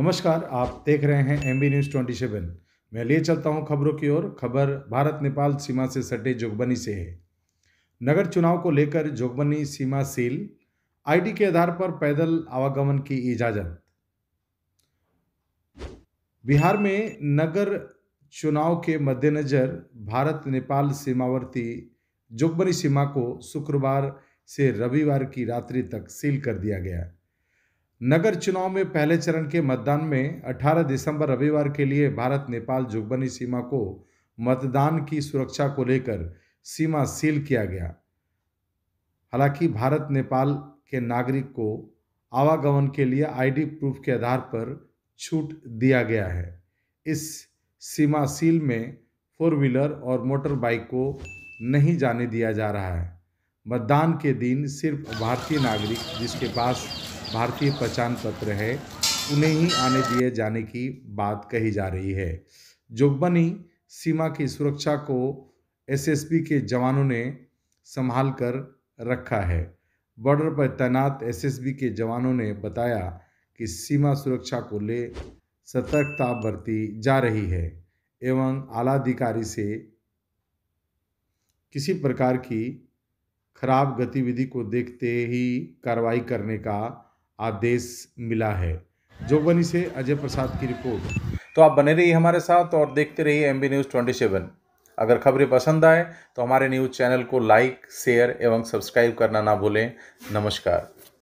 नमस्कार आप देख रहे हैं M B news twenty seven मैं ले चलता हूं खबरों की ओर खबर भारत नेपाल सीमा से सटे जोगबनी से है नगर चुनाव को लेकर जोगबनी सीमा सील आईडी के आधार पर पैदल आवागमन की इजाज़त बिहार में नगर चुनाव के मद्देनज़र भारत नेपाल सीमावर्ती जोगबनी सीमा को शुक्रवार से रविवार की रात्रि तक सील कर दिया गया है नगर चुनाव में पहले चरण के मतदान में 18 दिसंबर रविवार के लिए भारत नेपाल जुगबनी सीमा को मतदान की सुरक्षा को लेकर सीमा सील किया गया हालांकि भारत नेपाल के नागरिक को आवागमन के लिए आईडी प्रूफ के आधार पर छूट दिया गया है इस सीमा सील में फोर व्हीलर और मोटर बाइक को नहीं जाने दिया जा रहा है मतदान के दिन सिर्फ भारतीय नागरिक जिसके पास भारतीय पहचान पत्र है उन्हें ही आने दिए जाने की बात कही जा रही है जोगबनी सीमा की सुरक्षा को एसएसबी के जवानों ने संभाल कर रखा है बॉर्डर पर तैनात एसएसबी के जवानों ने बताया कि सीमा सुरक्षा को ले सतर्कता बरती जा रही है एवं आला अधिकारी से किसी प्रकार की खराब गतिविधि को देखते ही कार्रवाई करने का आदेश मिला है जोगबनी से अजय प्रसाद की रिपोर्ट तो आप बने रहिए हमारे साथ और देखते रहिए M B news twenty seven अगर खबरें पसंद आए तो हमारे न्यूज़ चैनल को लाइक शेयर एवं सब्सक्राइब करना ना भूलें नमस्कार